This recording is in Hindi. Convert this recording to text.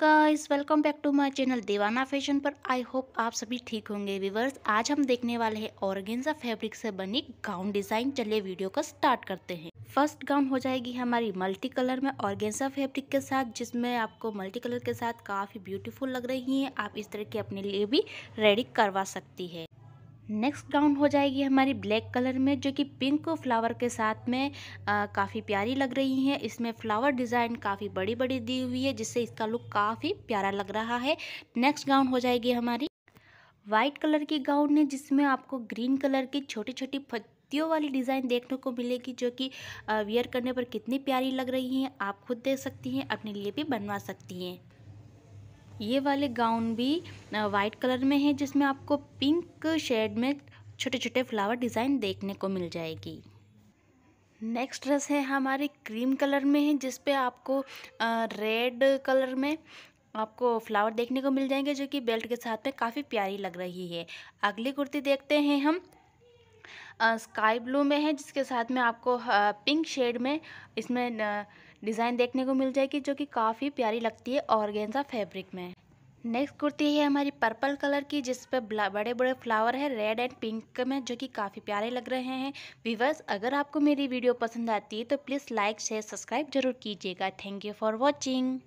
guys welcome back to my channel Deewana fashion पर आई होप आप सभी ठीक होंगे व्यूवर्स आज हम देखने वाले हैं ऑर्गेन्जा फैब्रिक से बनी गाउन डिज़ाइन चलिए वीडियो का स्टार्ट करते हैं फर्स्ट गाउन हो जाएगी हमारी मल्टी कलर में ऑर्गेन्जा फैब्रिक के साथ जिसमें आपको मल्टी कलर के साथ काफ़ी ब्यूटीफुल लग रही है आप इस तरह की अपने लिए भी रेडी करवा सकती है नेक्स्ट गाउन हो जाएगी हमारी ब्लैक कलर में जो कि पिंक फ्लावर के साथ में काफ़ी प्यारी लग रही है इसमें फ्लावर डिज़ाइन काफ़ी बड़ी बड़ी दी हुई है जिससे इसका लुक काफ़ी प्यारा लग रहा है नेक्स्ट गाउन हो जाएगी हमारी वाइट कलर की गाउन है जिसमें आपको ग्रीन कलर की छोटी छोटी पत्तियों वाली डिज़ाइन देखने को मिलेगी जो कि वेयर करने पर कितनी प्यारी लग रही है आप खुद देख सकती हैं अपने लिए भी बनवा सकती हैं ये वाले गाउन भी वाइट कलर में है जिसमें आपको पिंक शेड में छोटे छोटे फ्लावर डिज़ाइन देखने को मिल जाएगी नेक्स्ट ड्रेस है हमारे क्रीम कलर में है जिस आपको रेड कलर में आपको फ्लावर देखने को मिल जाएंगे जो कि बेल्ट के साथ में काफ़ी प्यारी लग रही है अगली कुर्ती देखते हैं हम स्काई ब्लू में है जिसके साथ में आपको पिंक शेड में इसमें डिज़ाइन देखने को मिल जाएगी जो कि काफ़ी प्यारी लगती है ऑर्गेंजा फैब्रिक में नेक्स्ट कुर्ती है हमारी पर्पल कलर की जिस पर बड़े बड़े फ्लावर है रेड एंड पिंक में जो कि काफ़ी प्यारे लग रहे हैं व्यूवर्स अगर आपको मेरी वीडियो पसंद आती है तो प्लीज़ लाइक शेयर सब्सक्राइब जरूर कीजिएगा थैंक यू फॉर वॉचिंग